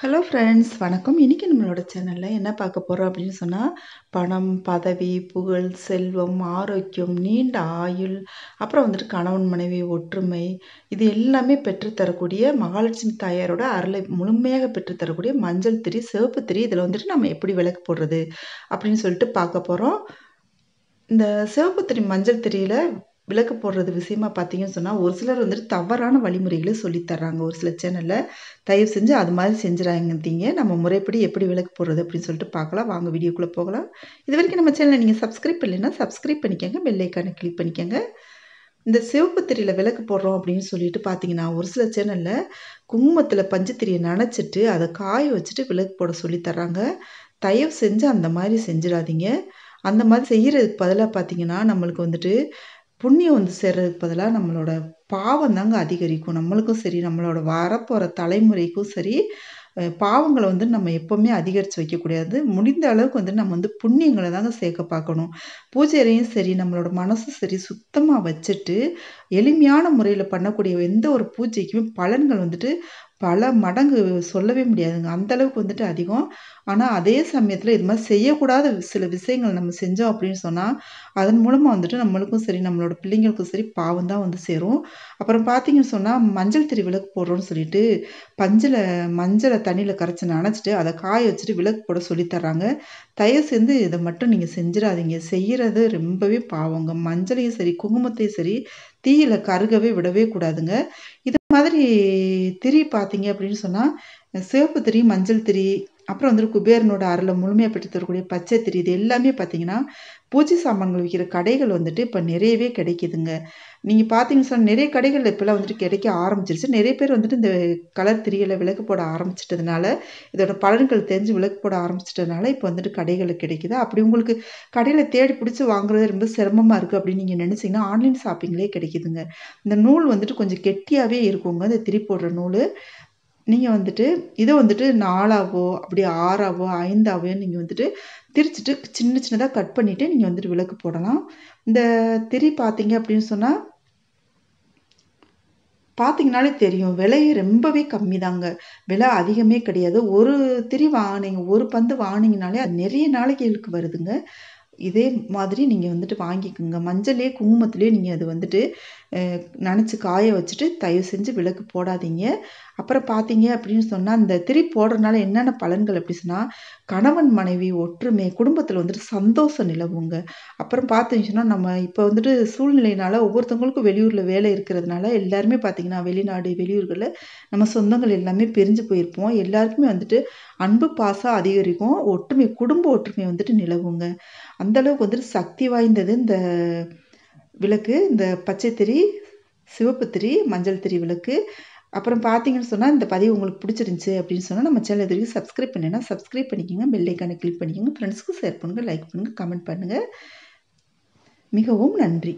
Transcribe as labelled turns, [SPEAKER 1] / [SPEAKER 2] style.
[SPEAKER 1] hello friends வணக்கம் இன்றைக்கி நம்மளோட சேனலில் என்ன பார்க்க போகிறோம் அப்படின்னு சொன்னால் பணம் பதவி புகழ் செல்வம் ஆரோக்கியம் நீண்ட ஆயுள் அப்புறம் வந்துட்டு கணவன் மனைவி ஒற்றுமை இது எல்லாமே பெற்றுத்தரக்கூடிய மகாலட்சுமி தாயாரோட அருளை முழுமையாக பெற்றுத்தரக்கூடிய மஞ்சள் திரி சிவப்பு திரி இதில் வந்துட்டு நம்ம எப்படி விளக்கு போடுறது அப்படின்னு சொல்லிட்டு பார்க்க போகிறோம் இந்த சிவப்பு திரி மஞ்சள் திரியில் விளக்கு போடுறது விஷயமா பார்த்தீங்கன்னு சொன்னால் ஒரு சிலர் வந்துட்டு தவறான வழிமுறைகளை சொல்லித்தர்றாங்க ஒரு சில சேனலில் தயவு செஞ்சு அது மாதிரி செஞ்சுறாங்க நம்ம முறைப்படி எப்படி விளக்கு போடுறது அப்படின்னு சொல்லிட்டு பார்க்கலாம் வாங்க வீடியோக்குள்ளே போகலாம் இது வரைக்கும் நம்ம சேனலை நீங்கள் சப்ஸ்கிரைப் பண்ணலைன்னா சப்ஸ்கிரைப் பண்ணிக்கோங்க பெல்லைக்கான கிளிக் பண்ணிக்கோங்க இந்த சிவப்பு திரியில் விளக்கு போடுறோம் அப்படின்னு சொல்லிட்டு பார்த்தீங்கன்னா ஒரு சில சேனலில் குங்குமத்தில் பஞ்சுத்திரியை நனைச்சிட்டு அதை காய வச்சுட்டு விளக்கு போட சொல்லித்தர்றாங்க தயவு செஞ்சு அந்த மாதிரி செஞ்சிடாதீங்க அந்த மாதிரி செய்கிறதுக்கு பதிலாக பார்த்தீங்கன்னா நம்மளுக்கு வந்துட்டு புண்ணியம் வந்து சேர்றதுக்கு பதிலாக நம்மளோட பாவம் தாங்க அதிகரிக்கும் நம்மளுக்கும் சரி நம்மளோட வரப்போகிற தலைமுறைக்கும் சரி பாவங்களை வந்து நம்ம எப்போவுமே அதிகரித்து வைக்கக்கூடாது முடிந்த அளவுக்கு வந்து நம்ம வந்து புண்ணியங்களை தாங்க சேர்க்க பார்க்கணும் பூஜையிலையும் சரி நம்மளோட மனசும் சரி சுத்தமாக வச்சுட்டு எளிமையான முறையில் பண்ணக்கூடிய எந்த ஒரு பூஜைக்குமே பலன்கள் வந்துட்டு பல மடங்கு சொல்லவே முடியாதுங்க அந்தளவுக்கு வந்துட்டு அதிகம் ஆனால் அதே சமயத்தில் இது மாதிரி செய்யக்கூடாத சில விஷயங்கள் நம்ம செஞ்சோம் அப்படின்னு சொன்னால் அதன் மூலமாக வந்துட்டு நம்மளுக்கும் சரி நம்மளோட பிள்ளைங்களுக்கும் சரி பாவம் தான் வந்து சேரும் அப்புறம் பார்த்தீங்கன்னு சொன்னால் மஞ்சள் திரி விளக்கு போடுறோன்னு சொல்லிட்டு பஞ்சில் மஞ்சளை தண்ணியில் கரைச்சி நனைச்சிட்டு அதை காய வச்சுட்டு விளக்கு போட சொல்லித்தர்றாங்க தயவு சேர்ந்து இதை மட்டும் நீங்கள் செஞ்சிடாதீங்க செய்கிறது ரொம்பவே பாவங்க மஞ்சளையும் சரி குங்குமத்தையும் சரி தீயில் கருகவே விடவே கூடாதுங்க இது மாதிரி திரி பார்த்தீங்க அப்படின்னு சொன்னால் சிவப்பு திரி மஞ்சள் திரி அப்புறம் வந்துட்டு குபேரனோட அருளை முழுமையாக பெற்று தரக்கூடிய பச்சை திரி இது எல்லாமே பார்த்தீங்கன்னா பூஜை சாமான்கள் விற்கிற கடைகள் வந்துட்டு இப்போ நிறையவே கிடைக்குதுங்க நீங்கள் பார்த்தீங்கன்னு சொன்னால் நிறைய கடைகள் இப்போலாம் வந்துட்டு கிடைக்க ஆரம்பிச்சிருச்சு நிறைய பேர் வந்துட்டு இந்த கலர் திரியில் விளக்கு போட ஆரம்பிச்சிட்டதுனால இதோட பலன்கள் தெரிஞ்சு விளக்கு போட ஆரம்பிச்சிட்டதுனால இப்போ வந்துட்டு கடைகளில் கிடைக்குது அப்படி உங்களுக்கு கடையில் தேடி பிடிச்சி வாங்குறது ரொம்ப சிரமமாக இருக்குது அப்படின்னு நீங்கள் நினச்சிங்கன்னா ஆன்லைன் ஷாப்பிங்லேயே கிடைக்குதுங்க இந்த நூல் வந்துட்டு கொஞ்சம் கெட்டியாகவே இருக்குங்க இந்த திரி போடுற நூல் நீங்கள் வந்துட்டு இதை வந்துட்டு நாலாவோ அப்படி ஆறாவோ ஐந்தாவோ நீங்கள் வந்துட்டு திரிச்சிட்டு சின்ன சின்னதாக கட் பண்ணிவிட்டு நீங்கள் வந்துட்டு விளக்கு போடலாம் இந்த திரி பார்த்தீங்க அப்படின்னு சொன்னால் பார்த்தீங்கனாலே தெரியும் விலை ரொம்பவே கம்மி தாங்க விலை அதிகமே கிடையாது ஒரு திரி வாங்கினீங்க ஒரு பந்து வாங்கினீங்கனாலே அது நிறைய நாளைக்கு இழுக்கு வருதுங்க இதே மாதிரி நீங்கள் வந்துட்டு வாங்கிக்கோங்க மஞ்சள்லேயே குங்குமத்துலேயே நீங்கள் அது வந்துட்டு நினச்சி காய வச்சுட்டு தயவு செஞ்சு விளக்கு போடாதீங்க அப்புறம் பார்த்தீங்க அப்படின்னு சொன்னால் இந்த திரி போடுறதுனால என்னென்ன பலன்கள் அப்படி சொன்னால் கணவன் மனைவி ஒற்றுமை குடும்பத்தில் வந்துட்டு சந்தோஷம் நிலவுங்க அப்புறம் பார்த்தீங்கன்னா நம்ம இப்போ வந்துட்டு சூழ்நிலையினால் ஒவ்வொருத்தவங்களுக்கும் வெளியூரில் வேலை இருக்கிறதுனால எல்லாருமே பார்த்திங்கன்னா வெளிநாடு வெளியூர்களில் நம்ம சொந்தங்கள் எல்லாமே பிரிஞ்சு போயிருப்போம் எல்லாருக்குமே வந்துட்டு அன்பு பாசம் அதிகரிக்கும் ஒற்றுமை குடும்ப ஒற்றுமை வந்துட்டு நிலவுங்க அந்தளவுக்கு வந்துட்டு சக்தி வாய்ந்தது இந்த விளக்கு இந்த பச்சை திரி சிவப்பு திரி மஞ்சள் திரி விளக்கு அப்புறம் பார்த்தீங்கன்னு சொன்னால் இந்த பதிவு உங்களுக்கு பிடிச்சிருந்துச்சி அப்படின்னு சொன்னால் நம்ம சேனல் எதிர்க்கு சப்ஸ்கிரைப் பண்ணினா சப்ஸ்கிரைப் பண்ணிக்கோங்க பெல் கிளிக் பண்ணிக்கோங்க ஃப்ரெண்ட்ஸுக்கும் ஷேர் பண்ணுங்கள் லைக் பண்ணுங்கள் கமெண்ட் பண்ணுங்கள் மிகவும் நன்றி